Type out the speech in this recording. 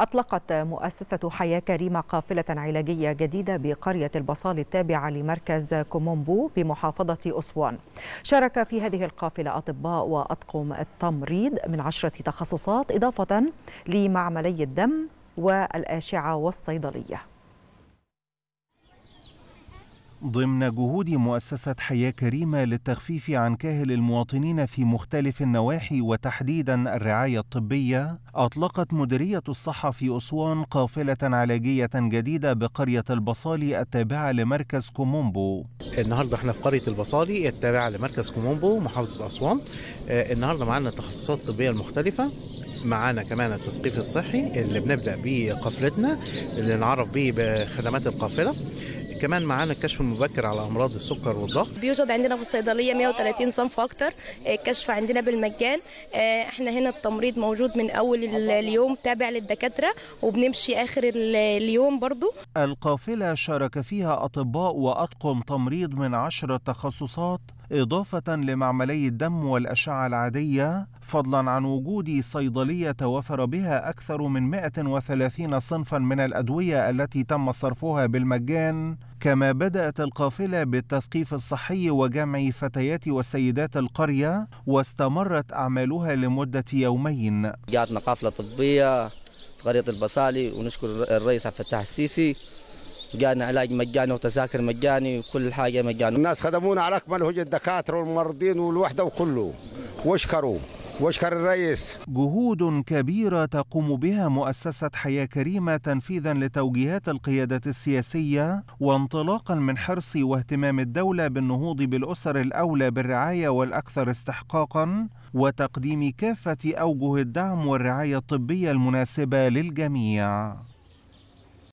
أطلقت مؤسسة حياة كريمة قافلة علاجية جديدة بقرية البصال التابعة لمركز كومومبو بمحافظة أسوان شارك في هذه القافلة أطباء وأطقم التمريض من عشرة تخصصات إضافة لمعملي الدم والأشعة والصيدلية ضمن جهود مؤسسة حياة كريمة للتخفيف عن كاهل المواطنين في مختلف النواحي وتحديدا الرعاية الطبية، أطلقت مديرية الصحة في أسوان قافلة علاجية جديدة بقرية البصالي التابعة لمركز كومومبو. النهارده احنا في قرية البصالي التابعة لمركز كومومبو محافظة أسوان. آه، النهارده معانا التخصصات الطبية المختلفة، معانا كمان التثقيف الصحي اللي بنبدأ بيه قافلتنا اللي نعرف بيه بخدمات القافلة. كمان معانا الكشف المبكر على امراض السكر والضغط بيوجد عندنا في الصيدليه 130 صنف واكتر الكشف آه، عندنا بالمجان آه، احنا هنا التمريض موجود من اول اليوم تابع للدكاتره وبنمشي اخر اليوم برضو القافله شارك فيها اطباء واطقم تمريض من عشر تخصصات إضافة لمعملي الدم والأشعة العادية فضلا عن وجود صيدلية توفر بها أكثر من 130 صنفا من الأدوية التي تم صرفها بالمجان كما بدأت القافلة بالتثقيف الصحي وجمع فتيات وسيدات القرية واستمرت أعمالها لمدة يومين جاءتنا قافلة طبية في قرية البصالي ونشكر الرئيس عبد الفتاح السيسي جانا علاج مجاني وتذاكر مجاني وكل حاجه مجاني الناس خدمونا على اكمل وجه الدكاتره والممرضين والوحده وكله واشكروا واشكر الرئيس جهود كبيرة تقوم بها مؤسسة حياة كريمة تنفيذا لتوجيهات القيادة السياسية وانطلاقا من حرص واهتمام الدولة بالنهوض بالأسر الأولى بالرعاية والأكثر استحقاقا وتقديم كافة أوجه الدعم والرعاية الطبية المناسبة للجميع